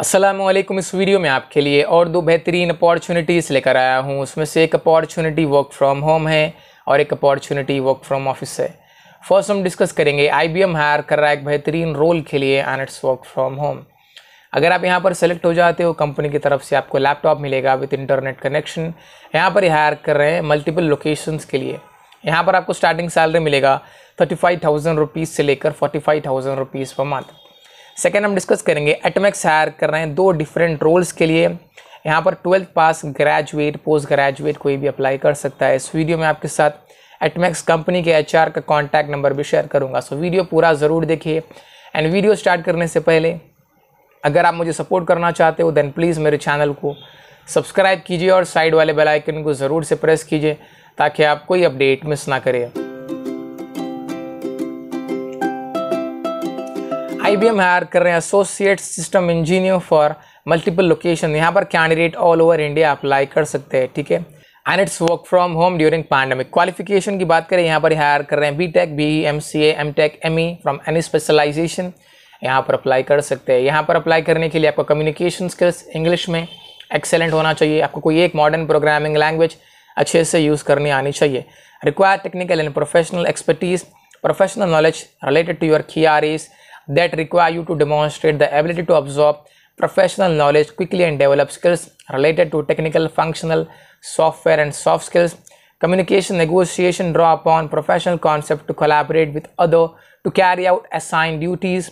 असलम इस वीडियो में आपके लिए और दो बेहतरीन अपॉर्चुनिटीज़ लेकर आया हूँ उसमें से एक अपॉर्चुनिटी वर्क फ्रॉम होम है और एक अपॉर्चुनिटी वर्क फ्रॉम ऑफिस है फर्स्ट हम डिस्कस करेंगे आई बी एम हायर कर रहा है एक बेहतरीन रोल के लिए and it's work from home अगर आप यहाँ पर सेलेक्ट हो जाते हो कंपनी की तरफ से आपको लैपटॉप मिलेगा विथ इंटरनेट कनेक्शन यहाँ पर हायर कर रहे हैं मल्टीपल लोकेशंस के लिए यहाँ पर आपको स्टार्टिंग सैलरी मिलेगा थर्टी फाइव थाउजेंड रुपीज़ से लेकर forty five thousand rupees per month second हम डिस्कस करेंगे एटमेक्स हायर कर रहे हैं दो डिफरेंट रोल्स के लिए यहाँ पर twelfth pass graduate post graduate कोई भी अप्लाई कर सकता है इस वीडियो में आपके साथ एटमैक्स कंपनी के एच का कॉन्टैक्ट नंबर भी शेयर करूँगा सो वीडियो पूरा ज़रूर देखिए एंड वीडियो स्टार्ट करने से पहले अगर आप मुझे सपोर्ट करना चाहते हो देन प्लीज़ मेरे चैनल को सब्सक्राइब कीजिए और साइड वाले बेल आइकन को ज़रूर से प्रेस कीजिए ताकि आप कोई अपडेट मिस ना करें आई बी एम हायर कर रहे हैं associate system engineer for multiple location यहाँ पर candidate all over India apply कर सकते हैं ठीक है and it's work from home during pandemic qualification की बात करें यहाँ पर हायर कर रहे हैं B tech B M C M tech M E from any specialization यहाँ पर अप्लाई कर सकते हैं यहाँ पर अप्लाई करने के लिए आपका कम्युनिकेशन स्किल्स इंग्लिश में एक्सेलेंट होना चाहिए आपको कोई एक मॉडर्न प्रोग्रामिंग लैंग्वेज अच्छे से यूज़ करनी आनी चाहिए require technical and professional expertise professional knowledge related to your key are that require you to demonstrate the ability to absorb professional knowledge quickly and develop skills related to technical, functional, software, and soft skills. Communication negotiation draw upon professional concept to collaborate with other to carry out assigned duties.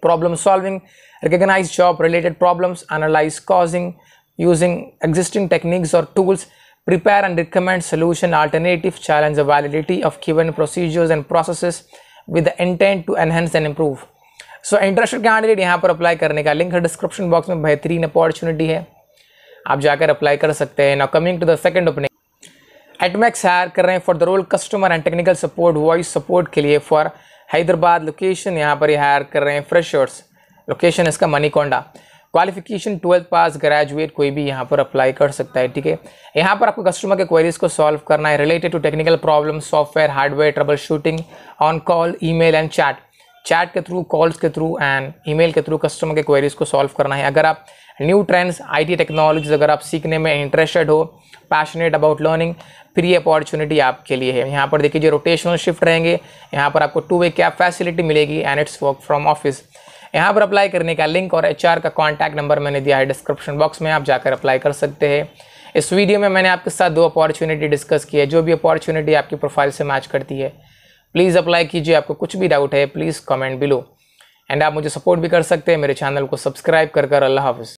Problem solving, recognize job related problems, analyze causing using existing techniques or tools, prepare and recommend solution alternative challenge the validity of given procedures and processes with the intent to enhance and improve so interested candidate यहाँ पर apply करने का link description box में बेहतरीन opportunity है आप जाकर apply कर सकते हैं now coming to the second opening Atmecs hire कर रहे हैं for the role customer and technical support voice support के लिए फॉर हैदराबाद लोकेशन यहाँ पर हायर कर रहे हैं फ्रेशर्स लोकेशन इसका Manikonda qualification twelfth pass graduate कोई भी यहाँ पर अप्लाई कर सकता है ठीक है यहाँ पर आपको कस्टमर के क्वेरीज को सॉल्व करना है related to technical problem software hardware troubleshooting on call E and chat chat के थ्रू कॉल्स के थ्रू एंड ई के थ्रू कस्टमर के क्वेरीज को सॉल्व करना है अगर आप न्यू ट्रेंड्स आईटी टेक्नोलॉजीज अगर आप सीखने में इंटरेस्टेड हो पैशनेट अबाउट लर्निंग फिर ये अपॉर्चुनिटी आपके लिए है यहाँ पर देखिए जो रोटेशनल शिफ्ट रहेंगे यहाँ पर आपको टू वे कैब फैसिलिटी मिलेगी and it's work from office यहाँ पर अप्लाई करने का लिंक और एच का कॉन्टैक्ट नंबर मैंने दिया है डिस्क्रिप्शन बॉक्स में आप जाकर अप्लाई कर सकते हैं इस वीडियो में मैंने आपके साथ दो अपॉर्चुनिटी डिस्कस की है जो भी अपॉर्चुनिटी आपकी प्रोफाइल से मैच करती है प्लीज़ अप्लाई कीजिए आपको कुछ भी डाउट है प्लीज़ कमेंट बिलो एंड आप मुझे सपोर्ट भी कर सकते हैं मेरे चैनल को सब्सक्राइब कर कर अल्लाह हाफिज़